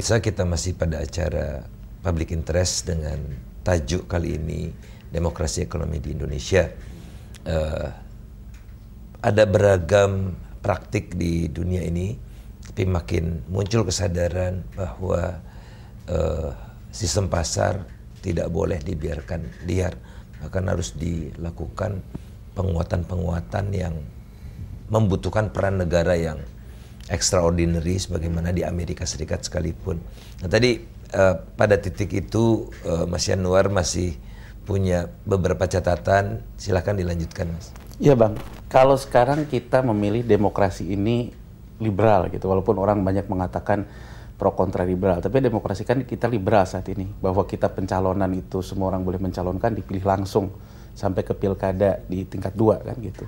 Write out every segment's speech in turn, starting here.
Pemirsa kita masih pada acara public interest dengan tajuk kali ini demokrasi ekonomi di Indonesia. Uh, ada beragam praktik di dunia ini, tapi makin muncul kesadaran bahwa uh, sistem pasar tidak boleh dibiarkan liar, bahkan harus dilakukan penguatan-penguatan yang membutuhkan peran negara yang extraordinary sebagaimana di Amerika Serikat sekalipun. Nah tadi uh, pada titik itu uh, Mas Yanuar masih punya beberapa catatan, silahkan dilanjutkan Mas. Iya Bang, kalau sekarang kita memilih demokrasi ini liberal gitu, walaupun orang banyak mengatakan pro kontra liberal, tapi demokrasi kan kita liberal saat ini, bahwa kita pencalonan itu semua orang boleh mencalonkan, dipilih langsung sampai ke pilkada di tingkat dua kan gitu.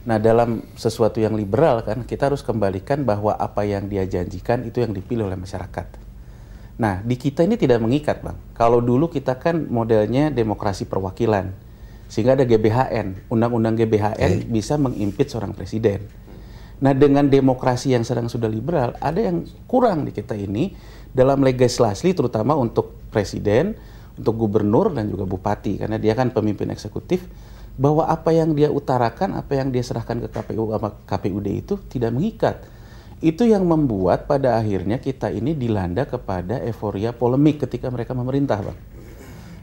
Nah, dalam sesuatu yang liberal kan kita harus kembalikan bahwa apa yang dia janjikan itu yang dipilih oleh masyarakat. Nah, di kita ini tidak mengikat, Bang. Kalau dulu kita kan modelnya demokrasi perwakilan. Sehingga ada GBHN. Undang-undang GBHN okay. bisa mengimpit seorang presiden. Nah, dengan demokrasi yang sedang sudah liberal, ada yang kurang di kita ini dalam legislasi terutama untuk presiden, untuk gubernur dan juga bupati karena dia kan pemimpin eksekutif bahwa apa yang dia utarakan, apa yang dia serahkan ke KPU sama KPUD itu tidak mengikat. Itu yang membuat pada akhirnya kita ini dilanda kepada euforia polemik ketika mereka memerintah, Bang.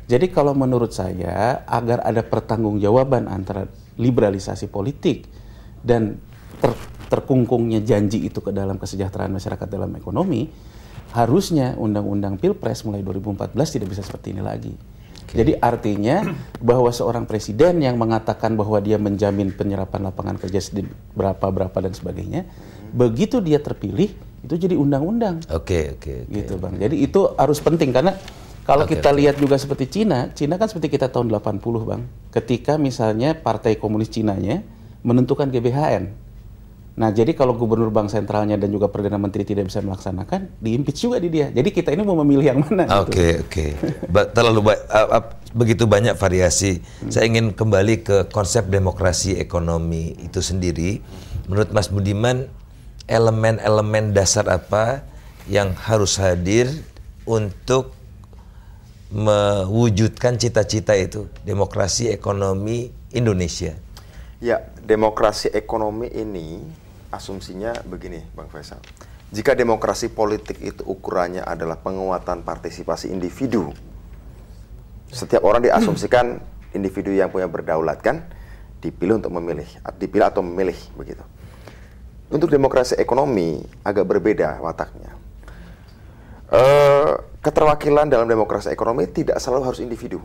Jadi kalau menurut saya agar ada pertanggungjawaban antara liberalisasi politik dan ter terkungkungnya janji itu ke dalam kesejahteraan masyarakat dalam ekonomi, harusnya undang-undang Pilpres mulai 2014 tidak bisa seperti ini lagi. Okay. Jadi artinya bahwa seorang presiden yang mengatakan bahwa dia menjamin penyerapan lapangan kerja berapa berapa dan sebagainya, hmm. begitu dia terpilih itu jadi undang-undang. Oke, okay, oke. Okay, okay, gitu, Bang. Jadi itu harus penting karena kalau okay, kita okay. lihat juga seperti Cina, Cina kan seperti kita tahun 80, Bang. Ketika misalnya Partai Komunis Cina-nya menentukan GBHN. Nah, jadi kalau gubernur bank sentralnya dan juga perdana menteri tidak bisa melaksanakan, diimpeach juga di dia. Jadi kita ini mau memilih yang mana? Oke, gitu. oke. Okay. Terlalu ba uh, uh, begitu banyak variasi. Hmm. Saya ingin kembali ke konsep demokrasi ekonomi itu sendiri. Menurut Mas Budiman, elemen-elemen dasar apa yang harus hadir untuk mewujudkan cita-cita itu demokrasi ekonomi Indonesia? Ya, demokrasi ekonomi ini asumsinya begini, Bang Faisal. Jika demokrasi politik itu ukurannya adalah penguatan partisipasi individu, setiap orang diasumsikan individu yang punya berdaulat kan dipilih untuk memilih, dipilih atau memilih begitu. Untuk demokrasi ekonomi agak berbeda wataknya. E, keterwakilan dalam demokrasi ekonomi tidak selalu harus individu.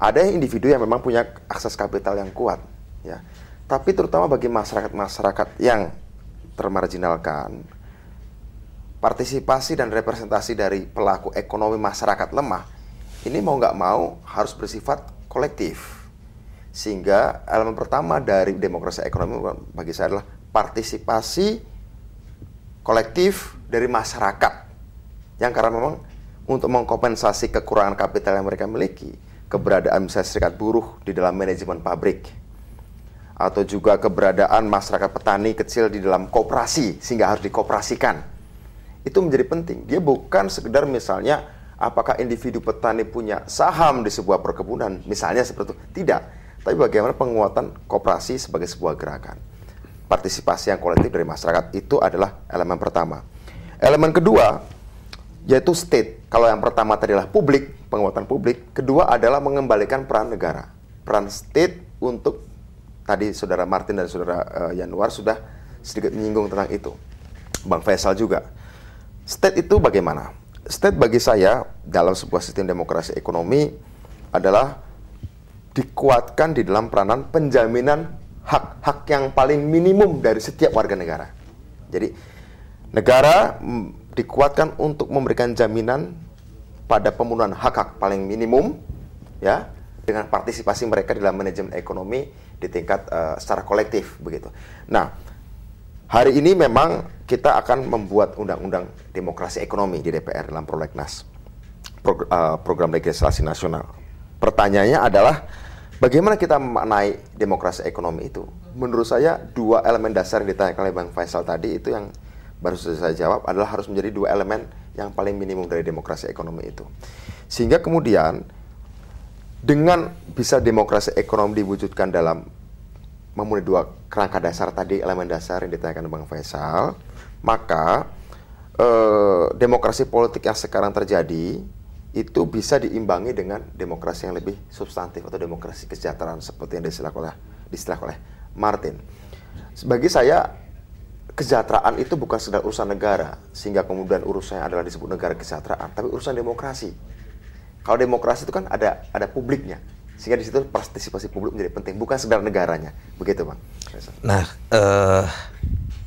Ada individu yang memang punya akses kapital yang kuat, ya tapi terutama bagi masyarakat-masyarakat yang termarginalkan, partisipasi dan representasi dari pelaku ekonomi masyarakat lemah ini mau nggak mau harus bersifat kolektif. Sehingga elemen pertama dari demokrasi ekonomi bagi saya adalah partisipasi kolektif dari masyarakat. Yang karena memang untuk mengkompensasi kekurangan kapital yang mereka miliki, keberadaan misalnya serikat buruh di dalam manajemen pabrik, atau juga keberadaan masyarakat petani kecil di dalam kooperasi sehingga harus dikoperasikan. Itu menjadi penting. Dia bukan sekedar misalnya apakah individu petani punya saham di sebuah perkebunan, misalnya seperti itu. Tidak. Tapi bagaimana penguatan kooperasi sebagai sebuah gerakan. Partisipasi yang kolektif dari masyarakat itu adalah elemen pertama. Elemen kedua yaitu state. Kalau yang pertama tadi adalah publik, penguatan publik, kedua adalah mengembalikan peran negara. Peran state untuk tadi saudara Martin dan saudara uh, eh, Yanuar sudah sedikit menyinggung tentang itu. Bang Faisal juga. State itu bagaimana? State bagi saya dalam sebuah sistem demokrasi ekonomi adalah dikuatkan di dalam peranan penjaminan hak-hak yang paling minimum dari setiap warga negara. Jadi negara mm, dikuatkan untuk memberikan jaminan pada pemenuhan hak-hak paling minimum ya dengan partisipasi mereka dalam manajemen ekonomi di tingkat uh, secara kolektif begitu. Nah, hari ini memang kita akan membuat undang-undang demokrasi ekonomi di DPR dalam prolegnas Pro, uh, eh, program legislasi nasional. Pertanyaannya adalah bagaimana kita memaknai demokrasi ekonomi itu? Menurut saya dua elemen dasar yang ditanyakan oleh Bang Faisal tadi itu yang baru saja saya jawab adalah harus menjadi dua elemen yang paling minimum dari demokrasi ekonomi itu. Sehingga kemudian dengan bisa demokrasi ekonomi diwujudkan dalam memenuhi dua kerangka dasar tadi elemen dasar yang ditanyakan Bang Faisal, maka eh, demokrasi politik yang sekarang terjadi itu bisa diimbangi dengan demokrasi yang lebih substantif atau demokrasi kesejahteraan seperti yang disilah oleh disilah oleh Martin. Bagi saya kesejahteraan itu bukan sekedar urusan negara sehingga kemudian urusannya adalah disebut negara kesejahteraan, tapi urusan demokrasi kalau demokrasi itu kan ada ada publiknya, sehingga di situ partisipasi publik menjadi penting, bukan sekedar negaranya, begitu bang. Nah, uh,